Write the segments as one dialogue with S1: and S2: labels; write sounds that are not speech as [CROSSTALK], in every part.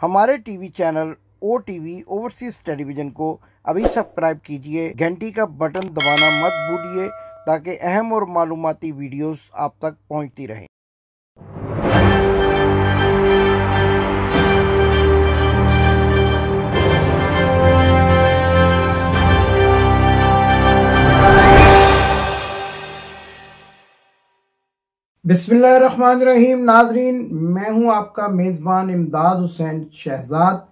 S1: हमारे TV channel O TV overseas television को अभी सब्सक्राइब कीजिए घंटी का बटन दबाना मत भूलिए ताकि अहम और मालूमती वीडियोस आप तक पहुंचती रहे बिस्मिल्लाहिर्रहमानिर्रहीम नाजरीन मैं हूं आपका मेज़बान इमदाद हुसैन शहजाद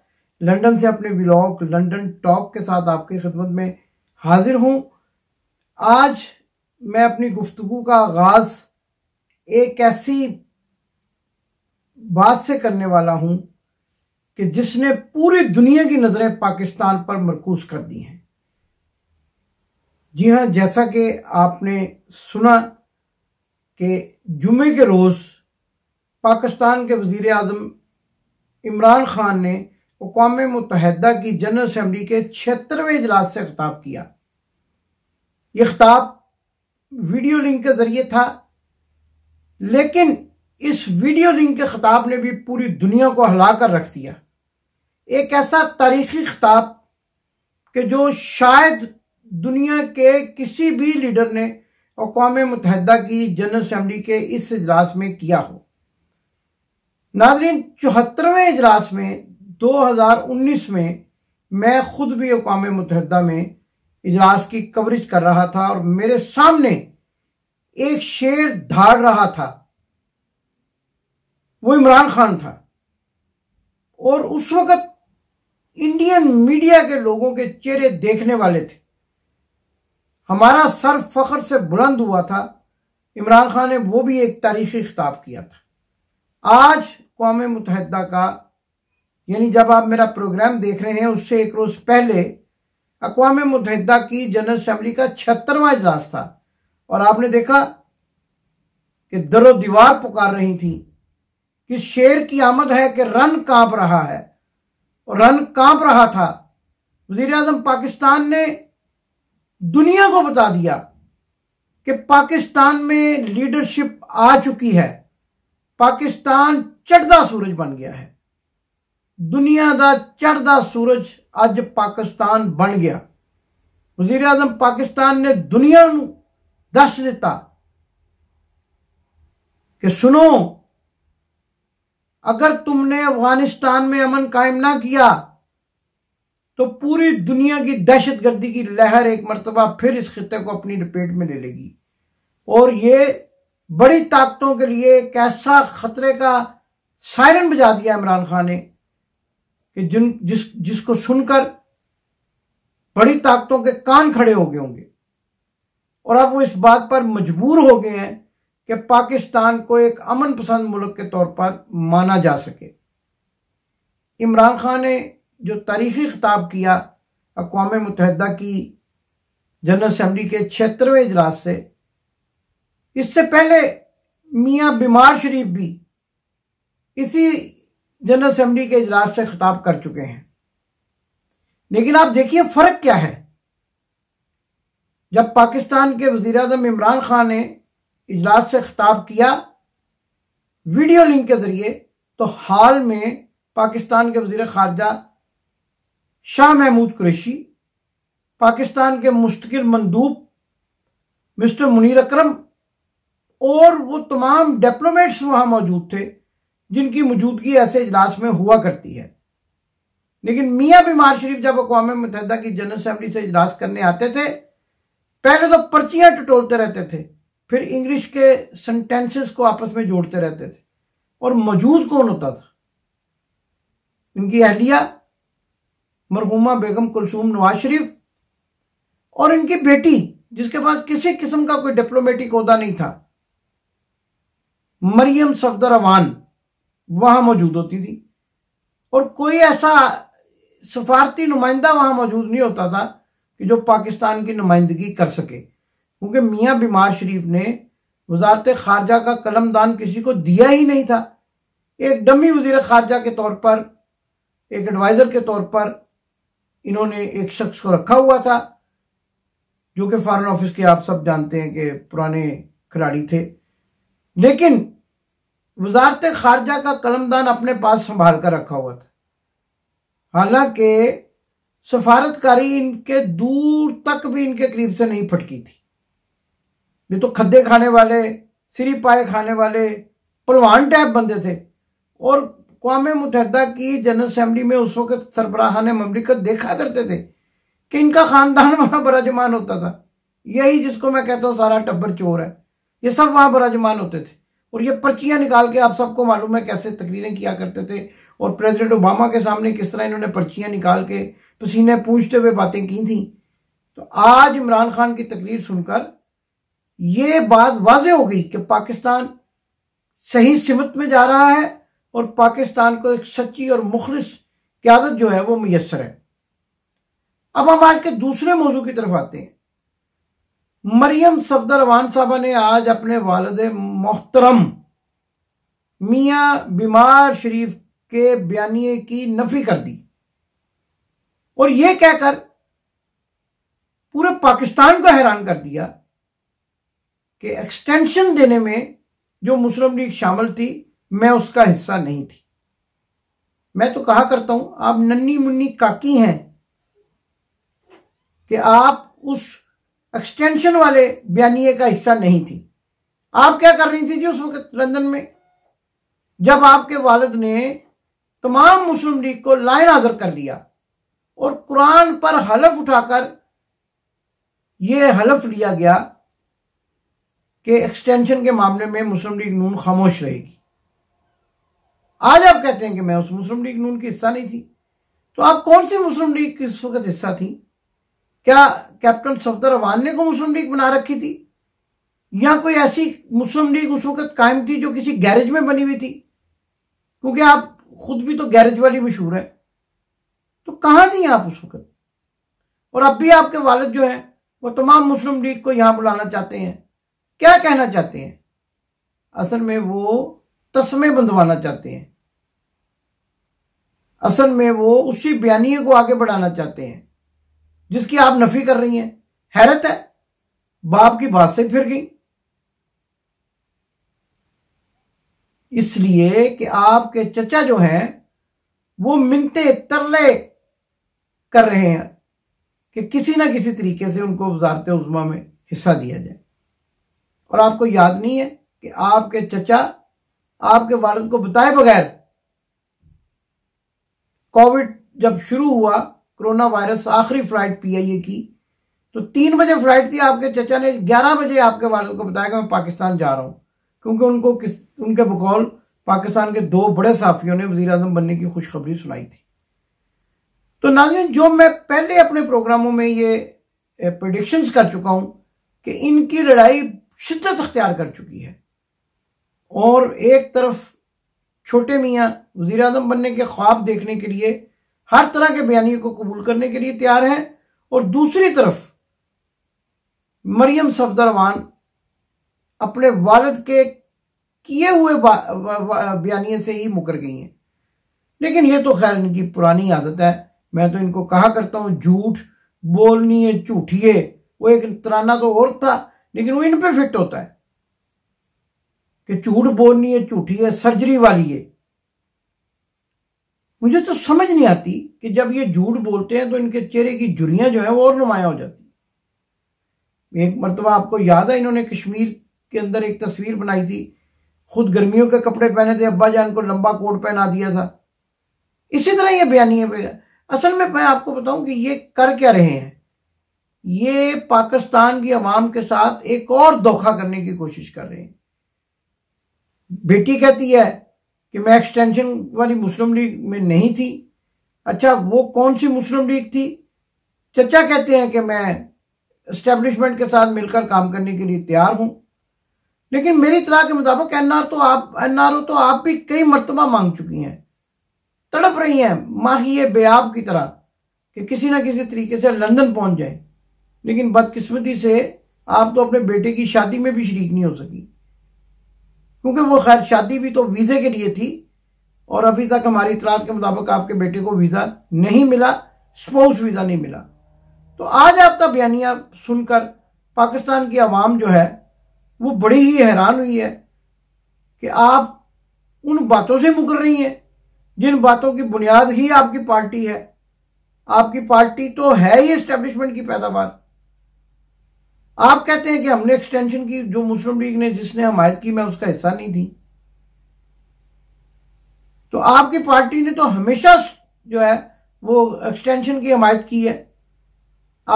S1: लंदन से अपने ब्लॉग लंदन टॉक के साथ आपकी खिदमत में हाजिर हूं आज मैं अपनी गुफ्तु का आगाज़ एक ऐसी बात से करने वाला हूं कि जिसने पूरी दुनिया की नज़रें पाकिस्तान पर मरकूज कर दी हैं जी हाँ जैसा कि आपने सुना कि जुमे के रोज़ पाकिस्तान के वज़ी अजम इमरान ख़ान ने अवाम मुतहदा की जनरल असम्बली के छिहत्तरवें इजलास से खिताब किया ये खिताब वीडियो लिंक के ज़रिए था लेकिन इस वीडियो लिंक के खिताब ने भी पूरी दुनिया को हिला कर रख दिया एक ऐसा तारीखी खिताब के जो शायद दुनिया के किसी भी लीडर ने और कौम मुतहदा की जनरल असम्बली के इस इजलास में किया हो नाजरीन चौहत्तरवें इजलास में 2019 में मैं खुद भी अकवाम मुतहदा में इजलास की कवरेज कर रहा था और मेरे सामने एक शेर धाड़ रहा था वो इमरान खान था और उस वक्त इंडियन मीडिया के लोगों के चेहरे देखने वाले थे हमारा सर फख्र से बुलंद हुआ था इमरान खान ने वो भी एक तारीखी खिताब किया था आज कौम मुतहदा का यानी जब आप मेरा प्रोग्राम देख रहे हैं उससे एक रोज़ पहले अकवा मुतहदा की जनरल असम्बली का छहत्तरवा इजलास था और आपने देखा कि दरो दीवार पुकार रही थी कि शेर की आमद है कि रन कांप रहा है और रन कांप रहा था वजीर अजम पाकिस्तान ने दुनिया को बता दिया कि पाकिस्तान में लीडरशिप आ चुकी है पाकिस्तान चढ़दा सूरज बन गया है दुनिया का चढ़दा सूरज अज पाकिस्तान बन गया वजीर अजम पाकिस्तान ने दुनिया दस दिता कि सुनो अगर तुमने अफगानिस्तान में अमन कायम ना किया तो पूरी दुनिया की दहशत गर्दी की लहर एक मरतबा फिर इस खत्े को अपनी लपेट में ले लेगी और ये बड़ी ताकतों के लिए एक ऐसा खतरे का सायरन बजा दिया इमरान खान ने कि जिन जिस जिसको सुनकर बड़ी ताकतों के कान खड़े हो गए होंगे और अब वो इस बात पर मजबूर हो गए हैं कि पाकिस्तान को एक अमन पसंद मुल्क के तौर पर माना जा सके इमरान खान ने जो तारीखी खिताब किया अकवा मुतहदा की जनरल असम्बली के छिहत्तरवें इजलास से इससे पहले मियाँ बीमार शरीफ भी इसी जनरल असम्बली के इजलास से खिताब कर चुके हैं लेकिन आप देखिए फ़र्क क्या है जब पाकिस्तान के वजीर अजम इमरान खान ने इजलास से खिताब किया वीडियो लिंक के ज़रिए तो हाल में पाकिस्तान के वजीर खारजा शाह महमूद कुरैशी पाकिस्तान के मुस्तकिल मंदूब मिस्टर मुनीर अकरम और वो तमाम डिप्लोमेट्स वहां मौजूद थे जिनकी मौजूदगी ऐसे इजलास में हुआ करती है लेकिन मियाँ बीमार शरीफ जब अकवा मुतहदा की जनरल असम्बली से इजलास करने आते थे पहले तो पर्चियां टटोलते रहते थे फिर इंग्लिश के सेंटेंसेस को आपस में जोड़ते रहते थे और मौजूद कौन होता था इनकी अहलिया मरहुमा बेगम कुलसूम नवाज शरीफ और इनकी बेटी जिसके पास किसी किस्म का कोई डिप्लोमेटिक अहदा नहीं था मरियम सफदर अवान वहां मौजूद होती थी और कोई ऐसा सफारती नुमाइंदा वहां मौजूद नहीं होता था कि जो पाकिस्तान की नुमाइंदगी कर सके क्योंकि मियाँ बीमार शरीफ ने वजारत खारजा का कलमदान किसी को दिया ही नहीं था एक डमी वजीर खारजा के तौर पर एक एडवाइज़र के तौर पर इन्होंने एक शख्स को रखा हुआ था जो कि फॉरेन ऑफिस के आप सब जानते हैं कि पुराने खिलाड़ी थे लेकिन वजारत खारजा का कलमदान अपने पास संभाल कर रखा हुआ था हालांकि सफारतकारी इनके दूर तक भी इनके करीब से नहीं फटकी थी ये तो खद्दे खाने वाले सिरी पाए खाने वाले पलवान टाइप बंदे थे और कौम मुतहदा की जनरल असम्बली में उस वक्त सरबराहान ममलिकत देखा करते थे कि इनका ख़ानदान [LAUGHS] वहाँ बराजमान होता था यही जिसको मैं कहता हूँ सारा टब्बर चोर है ये सब वहाँ बराजमान होते थे और ये पर्चियाँ निकाल के आप सबको मालूम है कैसे तकरीरें किया करते थे और प्रेसिडेंट ओबामा के सामने किस तरह इन्होंने पर्चियाँ निकाल के पसीने पूछते हुए बातें की थी तो आज इमरान खान की तकरीर सुनकर ये बात वाज हो गई कि पाकिस्तान सही सिमत में जा रहा है और पाकिस्तान को एक सच्ची और मुखलिस क्यादत जो है वो मैसर है अब हम आज के दूसरे मौजू की तरफ आते हैं मरियम सफदर अवान साहबा ने आज अपने वालद मोहतरम मियाँ बीमार शरीफ के बयानी की नफी कर दी और यह कहकर पूरे पाकिस्तान को हैरान कर दिया कि एक्सटेंशन देने में जो मुस्लिम लीग शामिल थी मैं उसका हिस्सा नहीं थी मैं तो कहा करता हूं आप नन्नी मुन्नी काकी हैं कि आप उस एक्सटेंशन वाले बयानिए का हिस्सा नहीं थी आप क्या कर रही थी जी उस वक्त लंदन में जब आपके वालद ने तमाम मुस्लिम लीग को लाइन हाजिर कर लिया और कुरान पर हलफ उठाकर यह हलफ लिया गया कि एक्सटेंशन के मामले में मुस्लिम लीग नून खामोश रहेगी आज आप कहते हैं कि मैं उस मुस्लिम लीग नून की हिस्सा नहीं थी तो आप कौन सी मुस्लिम लीग की इस वक्त हिस्सा थी क्या कैप्टन सफदर अवान ने को मुस्लिम लीग बना रखी थी या कोई ऐसी मुस्लिम लीग उस वक्त कायम थी जो किसी गैरेज में बनी हुई थी क्योंकि आप खुद भी तो गैरेज वाली मशहूर है तो कहां थी आप उस वक्त और अब भी आपके वालद जो है वो तमाम मुस्लिम लीग को यहां बुलाना चाहते हैं क्या कहना चाहते हैं असल में वो तस्मे बंधवाना चाहते हैं असल में वो उसी बयानी को आगे बढ़ाना चाहते हैं जिसकी आप नफी कर रही हैं हैरत है बाप की बात से फिर गई इसलिए कि आपके चचा जो हैं वो मिनते तरले कर रहे हैं कि किसी ना किसी तरीके से उनको वजारत उजमा में हिस्सा दिया जाए और आपको याद नहीं है कि आपके चचा आपके वालद को बताए बगैर कोविड जब शुरू हुआ कोरोना वायरस आखिरी फ्लाइट पीआईए की तो तीन बजे फ्लाइट थी आपके चचा ने ग्यारह बजे आपके वालद को बताया कि मैं पाकिस्तान जा रहा हूँ क्योंकि उनको किस उनके बकौल पाकिस्तान के दो बड़े साफियों ने वजी अजम बनने की खुशखबरी सुनाई थी तो नाजरीन जो मैं पहले अपने प्रोग्रामों में ये प्रडिक्शंस कर चुका हूँ कि इनकी लड़ाई शिद्दत अख्तियार कर चुकी है और एक तरफ छोटे मियाँ वजीर अजम बनने के ख्वाब देखने के लिए हर तरह के बयानी को कबूल करने के लिए तैयार हैं और दूसरी तरफ मरियम सफदरवान अपने वालद के किए हुए बयानी से ही मुकर गई हैं लेकिन ये तो खैर इनकी पुरानी आदत है मैं तो इनको कहा करता हूँ झूठ बोलनी है झूठिए वो एक तराना तो और था लेकिन वो इन पर फिट होता है कि झूठ बोलनी है झूठी है सर्जरी वाली है मुझे तो समझ नहीं आती कि जब ये झूठ बोलते हैं तो इनके चेहरे की झुरियां जो है वो और नुमाया हो जाती एक मरतबा आपको याद है इन्होंने कश्मीर के अंदर एक तस्वीर बनाई थी खुद गर्मियों के कपड़े पहने थे अब्बा जान को लंबा कोट पहना दिया था इसी तरह ये बयानी है असल में मैं आपको बताऊं कि ये कर क्या रहे हैं ये पाकिस्तान की आवाम के साथ एक और धोखा करने की कोशिश कर रहे हैं बेटी कहती है कि मैं एक्सटेंशन वाली मुस्लिम लीग में नहीं थी अच्छा वो कौन सी मुस्लिम लीग थी चचा कहते हैं कि मैं स्टेब्लिशमेंट के साथ मिलकर काम करने के लिए तैयार हूं लेकिन मेरी तरह के मुताबिक एन आर तो आप एन आर तो आप भी कई मरतबा मांग चुकी हैं तड़प रही हैं माहिए बेआब की तरह कि किसी ना किसी तरीके से लंदन पहुंच जाए लेकिन बदकिस्मती से आप तो अपने बेटे की शादी में भी शरीक नहीं हो सकी क्योंकि वो खैर शादी भी तो वीज़े के लिए थी और अभी तक हमारी इतलात के मुताबिक आपके बेटे को वीज़ा नहीं मिला स्पोज वीज़ा नहीं मिला तो आज आपका बयानिया सुनकर पाकिस्तान की आवाम जो है वो बड़ी ही हैरान हुई है कि आप उन बातों से मुकर रही हैं जिन बातों की बुनियाद ही आपकी पार्टी है आपकी पार्टी तो है ही इस्टेब्लिशमेंट की पैदावार आप कहते हैं कि हमने एक्सटेंशन की जो मुस्लिम लीग ने जिसने हमायत की मैं उसका हिस्सा नहीं थी तो आपकी पार्टी ने तो हमेशा जो है वो एक्सटेंशन की हमायत की है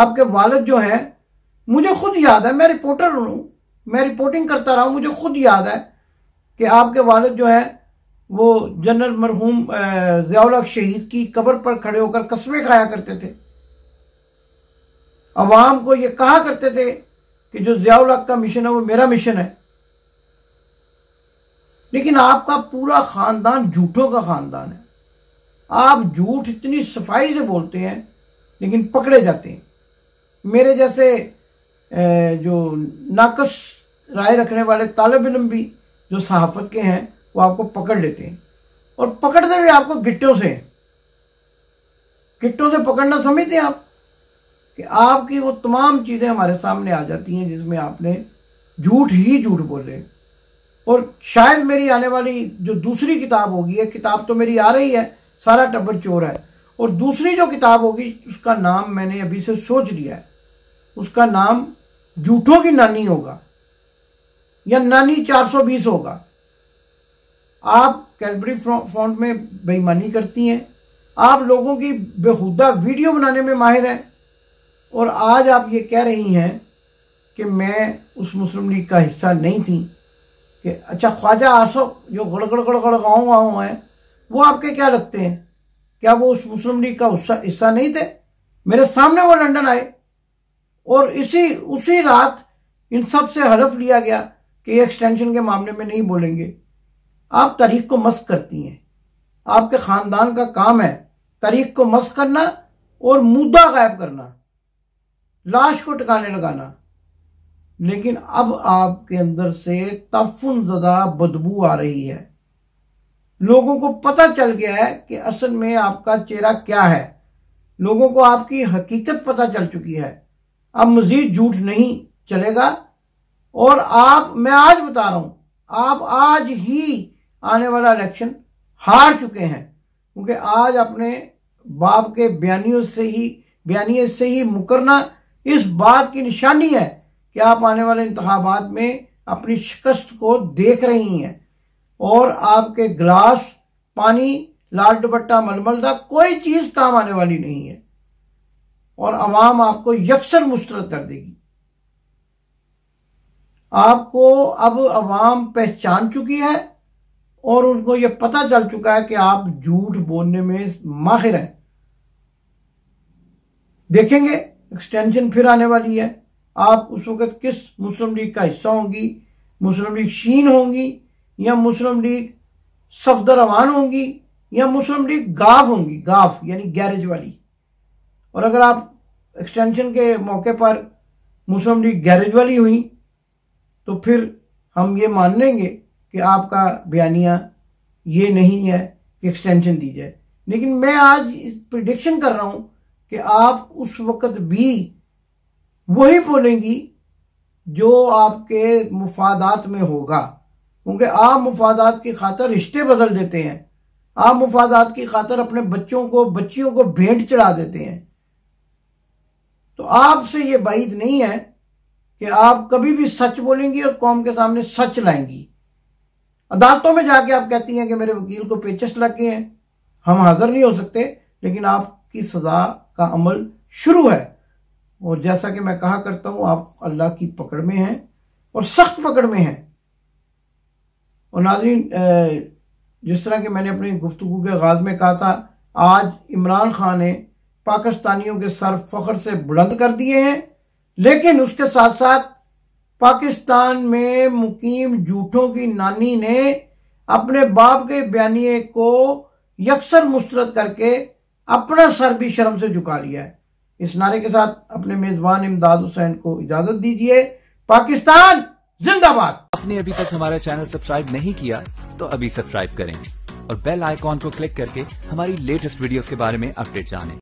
S1: आपके वालद जो हैं मुझे खुद याद है मैं रिपोर्टर हूं मैं रिपोर्टिंग करता रहा हूं मुझे खुद याद है कि आपके वालद जो है वो जनरल मरहूम जयालक शहीद की कब्र पर खड़े होकर कस्बे खाया करते थे अवाम को ये कहा करते थे कि जो जियाउलाक का मिशन है वो मेरा मिशन है लेकिन आपका पूरा खानदान झूठों का खानदान है आप झूठ इतनी सफाई से बोलते हैं लेकिन पकड़े जाते हैं मेरे जैसे जो नाकस राय रखने वाले तालब इलम भी जो सहाफत के हैं वो आपको पकड़ लेते हैं और पकड़ते हुए आपको गिट्टों से गिट्टों से पकड़ना समझते हैं आप कि आपकी वो तमाम चीज़ें हमारे सामने आ जाती हैं जिसमें आपने झूठ ही झूठ बोले और शायद मेरी आने वाली जो दूसरी किताब होगी है किताब तो मेरी आ रही है सारा टब्बर चोर है और दूसरी जो किताब होगी उसका नाम मैंने अभी से सोच लिया है उसका नाम झूठों की नानी होगा या नानी 420 होगा आप कैलबरी फॉन्ट में बेईमानी करती हैं आप लोगों की बेहुदा वीडियो बनाने में माहिर हैं और आज आप ये कह रही हैं कि मैं उस मुस्लिम लीग का हिस्सा नहीं थी कि अच्छा ख्वाजा आसफ जो गड़गड़ गड़ गाँव गाँव हैं वो आपके क्या लगते हैं क्या वो उस मुस्लिम लीग का हिस्सा नहीं थे मेरे सामने वो लंदन आए और इसी उसी रात इन सब से हलफ लिया गया कि एक्सटेंशन के मामले में नहीं बोलेंगे आप तारीख को मस्क करती हैं आपके ख़ानदान का काम है तारीख को मस्क करना और मुद्दा गायब करना लाश को टिकाने लगाना लेकिन अब आपके अंदर से तफुन जदा बदबू आ रही है लोगों को पता चल गया है कि असल में आपका चेहरा क्या है लोगों को आपकी हकीकत पता चल चुकी है अब मजीद झूठ नहीं चलेगा और आप मैं आज बता रहा हूं आप आज ही आने वाला इलेक्शन हार चुके हैं क्योंकि आज अपने बाप के बयानियों से ही बयानिए से ही मुकरना इस बात की निशानी है कि आप आने वाले इंतबात में अपनी शिकस्त को देख रही हैं और आपके गिलास पानी लाल दुपट्टा मलमल कोई चीज़ काम आने वाली नहीं है और आवाम आपको यकसर मुस्तरद कर देगी आपको अब आवाम पहचान चुकी है और उनको यह पता चल चुका है कि आप झूठ बोलने में माहिर हैं देखेंगे एक्सटेंशन फिर आने वाली है आप उस वक्त किस मुस्लिम लीग का हिस्सा होंगी मुस्लिम लीग शीन होंगी या मुस्लिम लीग सफदरवान होंगी या मुस्लिम लीग गाफ होंगी गाफ यानी गैरेज वाली और अगर आप एक्सटेंशन के मौके पर मुस्लिम लीग गैरेज वाली हुई तो फिर हम ये मान लेंगे कि आपका बयानिया ये नहीं है कि एक्सटेंशन दी जाए लेकिन मैं आज प्रिडिक्शन कर रहा हूँ कि आप उस वक़्त भी वही बोलेंगी जो आपके मुफादात में होगा क्योंकि आप मुफादात की खातर रिश्ते बदल देते हैं आप मुफादात की खातर अपने बच्चों को बच्चियों को भेंट चढ़ा देते हैं तो आपसे ये बाइद नहीं है कि आप कभी भी सच बोलेंगी और कौम के सामने सच लाएंगी अदालतों में जाके आप कहती हैं कि मेरे वकील को पेचस लग गए हैं हम हाजिर नहीं हो सकते लेकिन आप की सज़ा का अमल शुरू है और जैसा कि मैं कहा करता हूं आप अल्लाह की पकड़ में हैं और सख्त पकड़ में हैं और नाजरीन जिस तरह के मैंने अपनी गुफ्तु के आगाज़ में कहा था आज इमरान खान ने पाकिस्तानियों के सर फख्र से बुलंद कर दिए हैं लेकिन उसके साथ साथ पाकिस्तान में मुकीम जूठों की नानी ने अपने बाप के बयानिए को यकसर मुस्तरद करके अपना सर भी शर्म से झुका लिया है इस नारे के साथ अपने मेजबान इमदाद हुसैन को इजाजत दीजिए पाकिस्तान जिंदाबाद आपने अभी तक हमारा चैनल सब्सक्राइब नहीं किया तो अभी सब्सक्राइब करें और बेल आइकॉन को क्लिक करके हमारी लेटेस्ट वीडियोस के बारे में अपडेट जानें